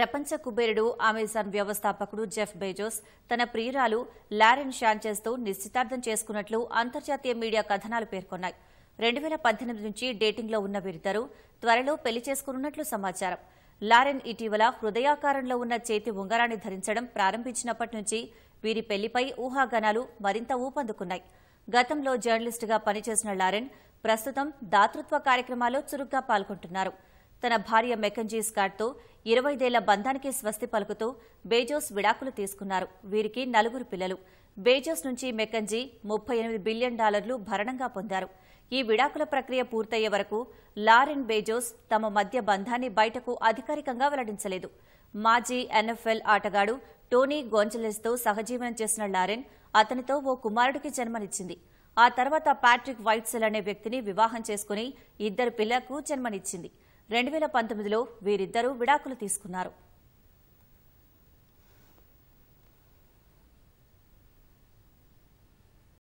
ప్రపంచ కుబేరుడు అమెజాన్ వ్యవస్థాపకుడు జెఫ్ బేజోస్ తన ప్రియురాలు లారెన్ షాంచెస్తో నిశ్చితార్థం చేసుకున్నట్లు అంతర్జాతీయ మీడియా కథనాలు పేర్కొన్నాయి రెండు వేల పద్దెనిమిది నుంచి డేటింగ్లో ఉన్న వీరిద్దరూ త్వరలో పెళ్లి చేసుకున్నట్లు సమాచారం లారెన్ ఇటీవల హృదయాకారంలో ఉన్న చేతి ఉంగరాన్ని ధరించడం ప్రారంభించినప్పటి నుంచి వీరి పెళ్లిపై ఊహాగానాలు మరింత ఊపందుకున్నాయి గతంలో జర్నలిస్టుగా పనిచేసిన లారెన్ ప్రస్తుతం దాతృత్వ కార్యక్రమాల్లో చురుగ్గా పాల్గొంటున్నారు తన భార్య మెకంజీ స్కాట్తో ఇరవైదేళ్ల బంధానికి స్వస్తి పలుకుతూ బేజోస్ విడాకులు తీసుకున్నారు వీరికి నలుగురు పిల్లలు బేజోస్ నుంచి మెకంజీ ముప్పై బిలియన్ డాలర్లు భరణంగా పొందారు ఈ విడాకుల ప్రక్రియ పూర్తయ్యే వరకు లారెన్ బేజోస్ తమ మధ్య బంధాన్ని బయటకు అధికారికంగా వెల్లడించలేదు మాజీ ఎన్ఎఫ్ఎల్ ఆటగాడు టోనీ గోంజలెస్తో సహజీవనం చేసిన లారెన్ అతనితో ఓ కుమారుడికి జన్మనిచ్చింది ఆ తర్వాత ప్యాట్రిక్ వైట్సెల్ అనే వ్యక్తిని వివాహం చేసుకుని ఇద్దరు పిల్లలకు జన్మనిచ్చింది రెండు వేల పంతొమ్మిదిలో వీరిద్దరూ విడాకులు తీసుకున్నారు